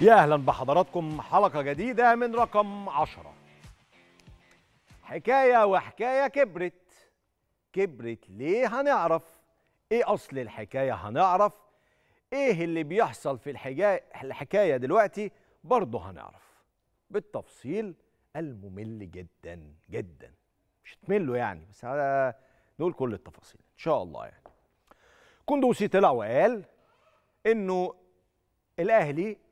يا أهلا بحضراتكم حلقة جديدة من رقم عشرة حكاية وحكاية كبرت كبرت ليه هنعرف ايه أصل الحكاية هنعرف ايه اللي بيحصل في الحكاية دلوقتي برضه هنعرف بالتفصيل الممل جدا جدا مش تملوا يعني بس نقول كل التفاصيل ان شاء الله يعني كندوسي طلع وقال انه الاهلي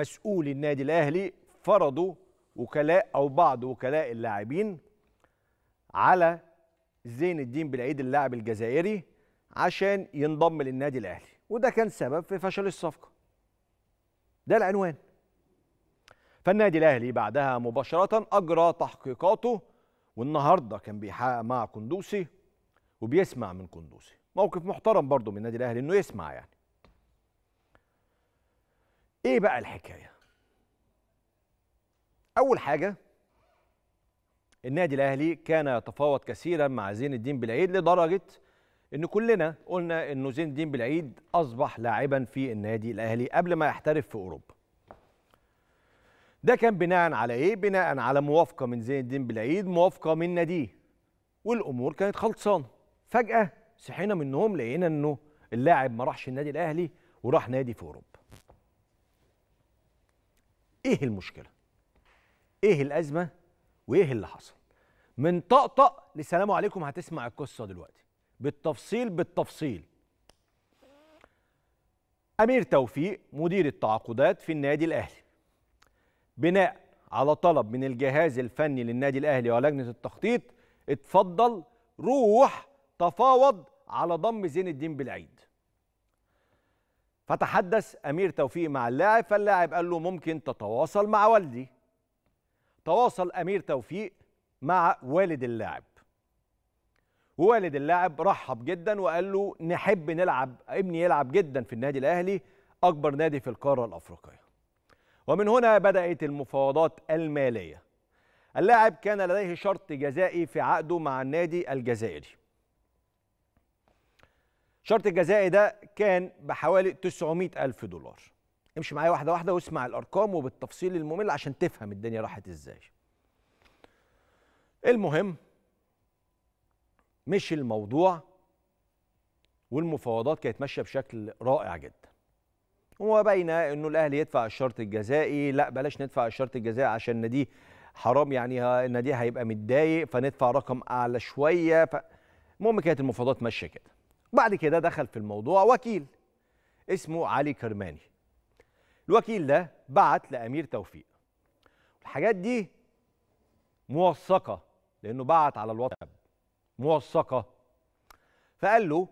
مسؤولي النادي الاهلي فرضوا وكلاء او بعض وكلاء اللاعبين على زين الدين بالعيد اللاعب الجزائري عشان ينضم للنادي الاهلي وده كان سبب في فشل الصفقه ده العنوان فالنادي الاهلي بعدها مباشره اجرى تحقيقاته والنهارده كان بيحقق مع كندوسي وبيسمع من كندوسي موقف محترم برضه من النادي الاهلي انه يسمع يعني ايه بقى الحكايه اول حاجه النادي الاهلي كان يتفاوض كثيرا مع زين الدين بالعيد لدرجه ان كلنا قلنا انه زين الدين بالعيد اصبح لاعبا في النادي الاهلي قبل ما يحترف في اوروبا ده كان بناء على ايه بناء على موافقه من زين الدين بالعيد موافقه من ناديه والامور كانت خلصانه فجاه صحينا من النوم لقينا انه اللاعب ما راحش النادي الاهلي وراح نادي في اوروبا ايه المشكله ايه الازمه وايه اللي حصل من طقطق لسلام عليكم هتسمع القصه دلوقتي بالتفصيل بالتفصيل امير توفيق مدير التعاقدات في النادي الاهلي بناء على طلب من الجهاز الفني للنادي الاهلي ولجنه التخطيط اتفضل روح تفاوض على ضم زين الدين بالعيد فتحدث امير توفيق مع اللاعب فاللاعب قال له ممكن تتواصل مع والدي تواصل امير توفيق مع والد اللاعب ووالد اللاعب رحب جدا وقال له نحب نلعب ابني يلعب جدا في النادي الاهلي اكبر نادي في القاره الافريقيه ومن هنا بدات المفاوضات الماليه اللاعب كان لديه شرط جزائي في عقده مع النادي الجزائري شرط الجزائي ده كان بحوالي 900 ألف دولار امشي معايا واحدة واحدة واسمع الأرقام وبالتفصيل الممل عشان تفهم الدنيا راحت إزاي المهم مشي الموضوع والمفاوضات كانت ماشيه بشكل رائع جدا وبين انه الاهلي يدفع الشرط الجزائي لا بلاش ندفع الشرط الجزائي عشان ناديه حرام يعني النادي هيبقى متضايق فندفع رقم اعلى شويه المهم كانت المفاوضات ماشيه كده بعد كده دخل في الموضوع وكيل اسمه علي كرماني الوكيل ده بعت لامير توفيق الحاجات دي موثقه لانه بعت على الواتساب موثقه فقال له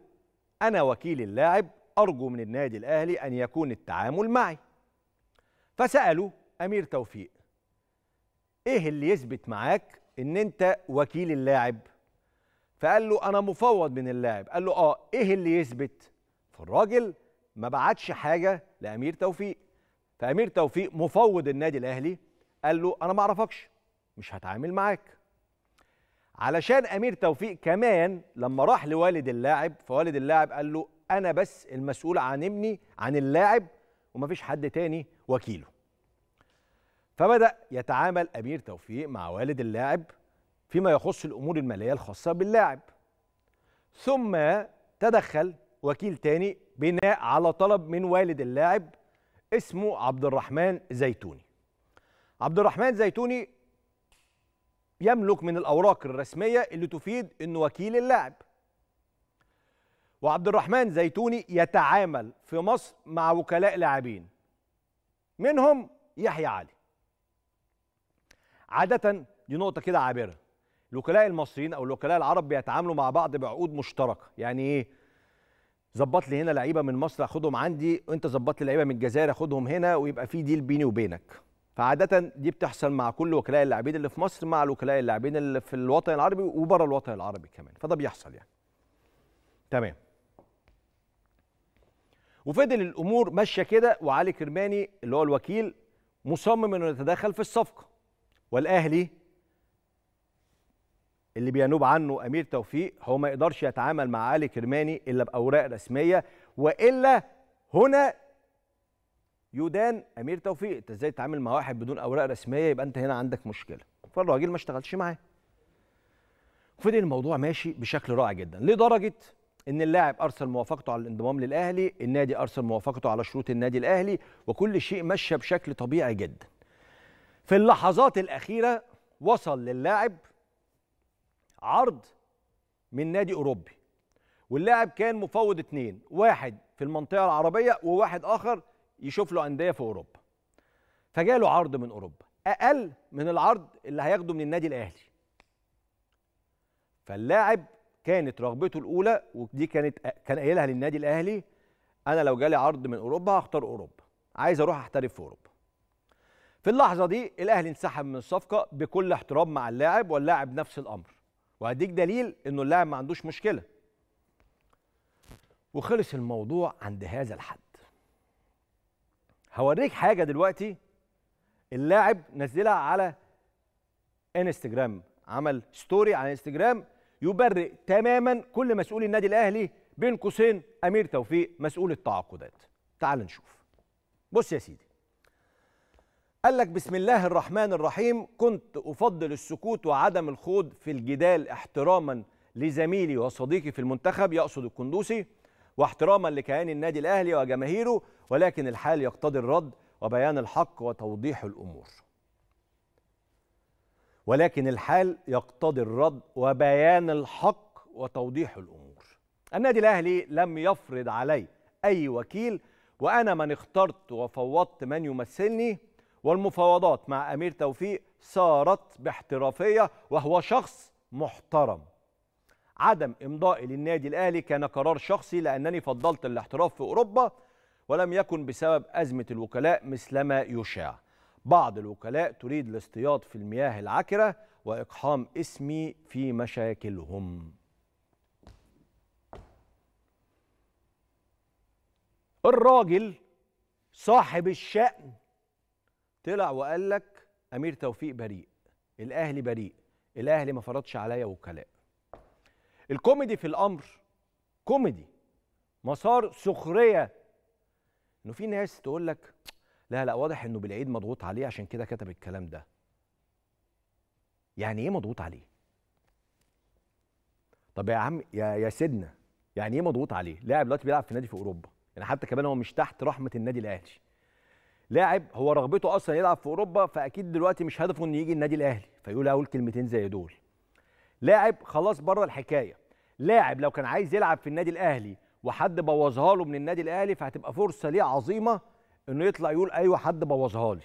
انا وكيل اللاعب ارجو من النادي الاهلي ان يكون التعامل معي فساله امير توفيق ايه اللي يثبت معاك ان انت وكيل اللاعب فقال له انا مفوض من اللاعب قال له اه ايه اللي يثبت فالراجل ما بعتش حاجه لامير توفيق فامير توفيق مفوض النادي الاهلي قال له انا ما اعرفكش مش هتعامل معاك علشان امير توفيق كمان لما راح لوالد اللاعب فوالد اللاعب قال له انا بس المسؤول عن ابني عن اللاعب ومفيش حد تاني وكيله فبدا يتعامل امير توفيق مع والد اللاعب فيما يخص الأمور المالية الخاصة باللاعب ثم تدخل وكيل تاني بناء على طلب من والد اللاعب اسمه عبد الرحمن زيتوني عبد الرحمن زيتوني يملك من الأوراق الرسمية اللي تفيد أنه وكيل اللاعب وعبد الرحمن زيتوني يتعامل في مصر مع وكلاء لاعبين منهم يحيى علي عادة دي نقطة كده عابرة الوكلاء المصريين او الوكلاء العرب بيتعاملوا مع بعض بعقود مشتركه يعني ايه ظبط لي هنا لعيبه من مصر اخدهم عندي وانت ظبط لي لعيبه من الجزائر اخدهم هنا ويبقى في ديل بيني وبينك فعاده دي بتحصل مع كل وكلاء اللاعبين اللي في مصر مع الوكلاء اللاعبين اللي في الوطن العربي وبره الوطن العربي كمان فده بيحصل يعني تمام وفضل الامور ماشيه كده وعلي كرماني اللي هو الوكيل مصمم انه يتدخل في الصفقه والاهلي اللي بينوب عنه امير توفيق هو ما يقدرش يتعامل مع علي كرماني الا باوراق رسميه والا هنا يدان امير توفيق انت ازاي تتعامل مع واحد بدون اوراق رسميه يبقى انت هنا عندك مشكله فالراجل ما اشتغلش معاه فضل الموضوع ماشي بشكل رائع جدا لدرجه ان اللاعب ارسل موافقته على الانضمام للاهلي النادي ارسل موافقته على شروط النادي الاهلي وكل شيء مشى بشكل طبيعي جدا في اللحظات الاخيره وصل للاعب عرض من نادي اوروبي واللاعب كان مفوض اثنين واحد في المنطقه العربيه وواحد اخر يشوف له انديه في اوروبا فجاله عرض من اوروبا اقل من العرض اللي هياخده من النادي الاهلي فاللاعب كانت رغبته الاولى ودي كانت كان قايلها للنادي الاهلي انا لو جالي عرض من اوروبا هختار اوروبا عايز اروح احترف في اوروبا في اللحظه دي الاهلي انسحب من الصفقه بكل احترام مع اللاعب واللاعب نفس الامر وهديك دليل انه اللاعب ما عندوش مشكله وخلص الموضوع عند هذا الحد هوريك حاجه دلوقتي اللاعب نزلها على انستجرام عمل ستوري على انستجرام يبرئ تماما كل مسؤولي النادي الاهلي بين قوسين امير توفيق مسؤول التعاقدات تعال نشوف بص يا سيدي قال لك بسم الله الرحمن الرحيم كنت أفضل السكوت وعدم الخوض في الجدال احتراما لزميلي وصديقي في المنتخب يقصد القندوسي واحتراما لكيان النادي الأهلي وجماهيره ولكن الحال يقتضي الرد وبيان الحق وتوضيح الأمور ولكن الحال يقتضي الرد وبيان الحق وتوضيح الأمور النادي الأهلي لم يفرض علي أي وكيل وأنا من اخترت وفوضت من يمثلني والمفاوضات مع أمير توفيق سارت باحترافية وهو شخص محترم عدم إمضائي للنادي الأهلي كان قرار شخصي لأنني فضلت الاحتراف في أوروبا ولم يكن بسبب أزمة الوكلاء مثلما يشاع بعض الوكلاء تريد الاصطياد في المياه العكرة وإقحام اسمي في مشاكلهم الراجل صاحب الشأن طلع وقال لك امير توفيق بريء الاهلي بريء الاهلي ما فرضش عليا وكلاء الكوميدي في الامر كوميدي مسار سخريه انه في ناس تقول لك لا لا واضح انه بالعيد مضغوط عليه عشان كده كتب الكلام ده يعني ايه مضغوط عليه طب يا عم يا يا سيدنا يعني ايه مضغوط عليه لاعب دلوقتي بيلعب في نادي في اوروبا يعني حتى كمان هو مش تحت رحمه النادي الاهلي لاعب هو رغبته اصلا يلعب في اوروبا فاكيد دلوقتي مش هدفه انه يجي النادي الاهلي فيقول اقول كلمتين زي دول لاعب خلاص بره الحكايه لاعب لو كان عايز يلعب في النادي الاهلي وحد بوظها له من النادي الاهلي فهتبقى فرصه ليه عظيمه انه يطلع يقول ايوه حد بوظها لي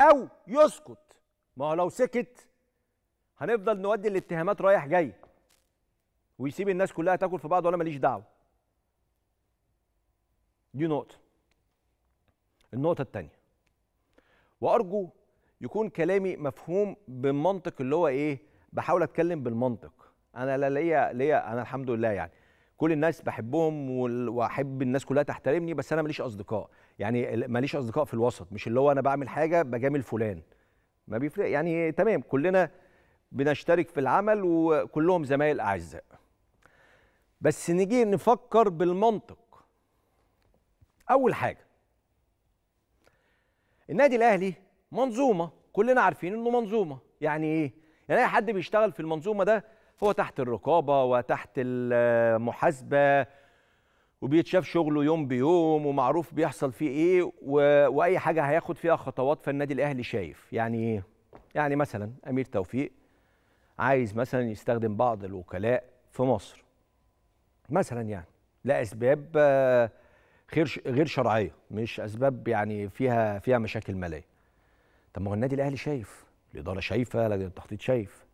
او يسكت ما هو لو سكت هنفضل نودي الاتهامات رايح جاي ويسيب الناس كلها تاكل في بعض وانا ماليش دعوه دي نقطه النقطه الثانيه وارجو يكون كلامي مفهوم بالمنطق اللي هو ايه بحاول اتكلم بالمنطق انا لا ليا ليا انا الحمد لله يعني كل الناس بحبهم واحب الناس كلها تحترمني بس انا ماليش اصدقاء يعني ماليش اصدقاء في الوسط مش اللي هو انا بعمل حاجه بجامل فلان ما بيفرق يعني تمام كلنا بنشترك في العمل وكلهم زمايل اعزاء بس نيجي نفكر بالمنطق اول حاجه النادي الاهلي منظومه كلنا عارفين انه منظومه يعني ايه يعني اي حد بيشتغل في المنظومه ده هو تحت الرقابه وتحت المحاسبه وبيتشاف شغله يوم بيوم ومعروف بيحصل فيه ايه و... واي حاجه هياخد فيها خطوات فالنادي الاهلي شايف يعني ايه يعني مثلا امير توفيق عايز مثلا يستخدم بعض الوكلاء في مصر مثلا يعني لاسباب غير غير شرعيه مش اسباب يعني فيها فيها مشاكل ماليه طب ما هو النادي الاهلي شايف الاداره شايفه لجنه التخطيط شايف